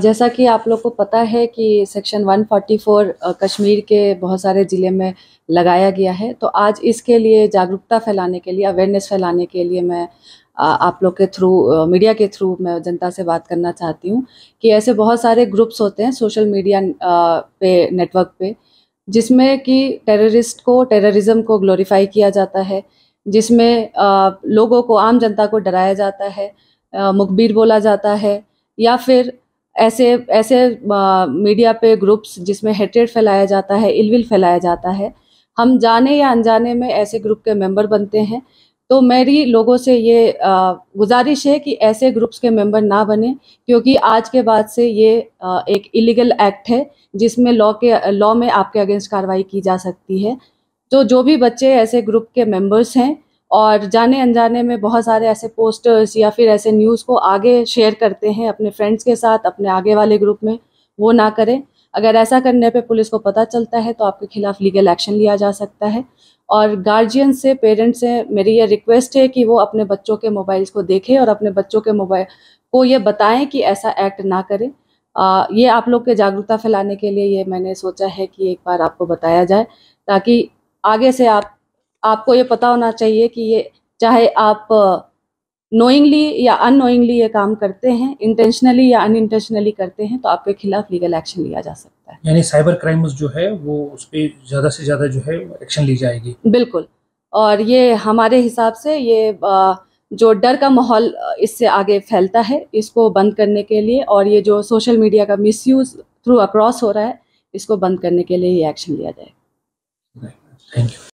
जैसा कि आप लोग को पता है कि सेक्शन 144 कश्मीर के बहुत सारे ज़िले में लगाया गया है तो आज इसके लिए जागरूकता फैलाने के लिए अवेयरनेस फैलाने के लिए मैं आप लोग के थ्रू मीडिया के थ्रू मैं जनता से बात करना चाहती हूँ कि ऐसे बहुत सारे ग्रुप्स होते हैं सोशल मीडिया पे नेटवर्क पे जिसमें कि टेररिस्ट को टेररिज्म को ग्लोरीफाई किया जाता है जिसमें लोगों को आम जनता को डराया जाता है मुखबिर बोला जाता है या फिर ऐसे ऐसे मीडिया पे ग्रुप्स जिसमें हेटेड फैलाया जाता है इलविल फैलाया जाता है हम जाने या अनजाने में ऐसे ग्रुप के मेंबर बनते हैं तो मेरी लोगों से ये गुजारिश है कि ऐसे ग्रुप्स के मेंबर ना बने क्योंकि आज के बाद से ये एक इलीगल एक्ट है जिसमें लॉ के लॉ में आपके अगेंस्ट कार्रवाई की जा सकती है तो जो भी बच्चे ऐसे ग्रुप के मेंबर्स हैं और जाने अनजाने में बहुत सारे ऐसे पोस्टर्स या फिर ऐसे न्यूज़ को आगे शेयर करते हैं अपने फ्रेंड्स के साथ अपने आगे वाले ग्रुप में वो ना करें अगर ऐसा करने पे पुलिस को पता चलता है तो आपके खिलाफ लीगल एक्शन लिया जा सकता है और गार्जियन से पेरेंट्स से मेरी ये रिक्वेस्ट है कि वो अपने बच्चों के मोबाइल्स को देखें और अपने बच्चों के मोबाइल को ये बताएं कि ऐसा एक्ट ना करें आ, ये आप लोग के जागरूकता फैलाने के लिए ये मैंने सोचा है कि एक बार आपको बताया जाए ताकि आगे से आप आपको ये पता होना चाहिए कि ये चाहे आप नोइंगली या अनोइंगली ये काम करते हैं इंटेंशनली या अन इंटेंशनली करते हैं तो आपके खिलाफ लीगल एक्शन लिया जा सकता है यानी साइबर क्राइम जो है वो उस पर ज़्यादा से ज़्यादा जो है एक्शन ली जाएगी बिल्कुल और ये हमारे हिसाब से ये जो डर का माहौल इससे आगे फैलता है इसको बंद करने के लिए और ये जो सोशल मीडिया का मिसयूज थ्रू अक्रॉस हो रहा है इसको बंद करने के लिए ये एक्शन लिया जाएगा थैंक यू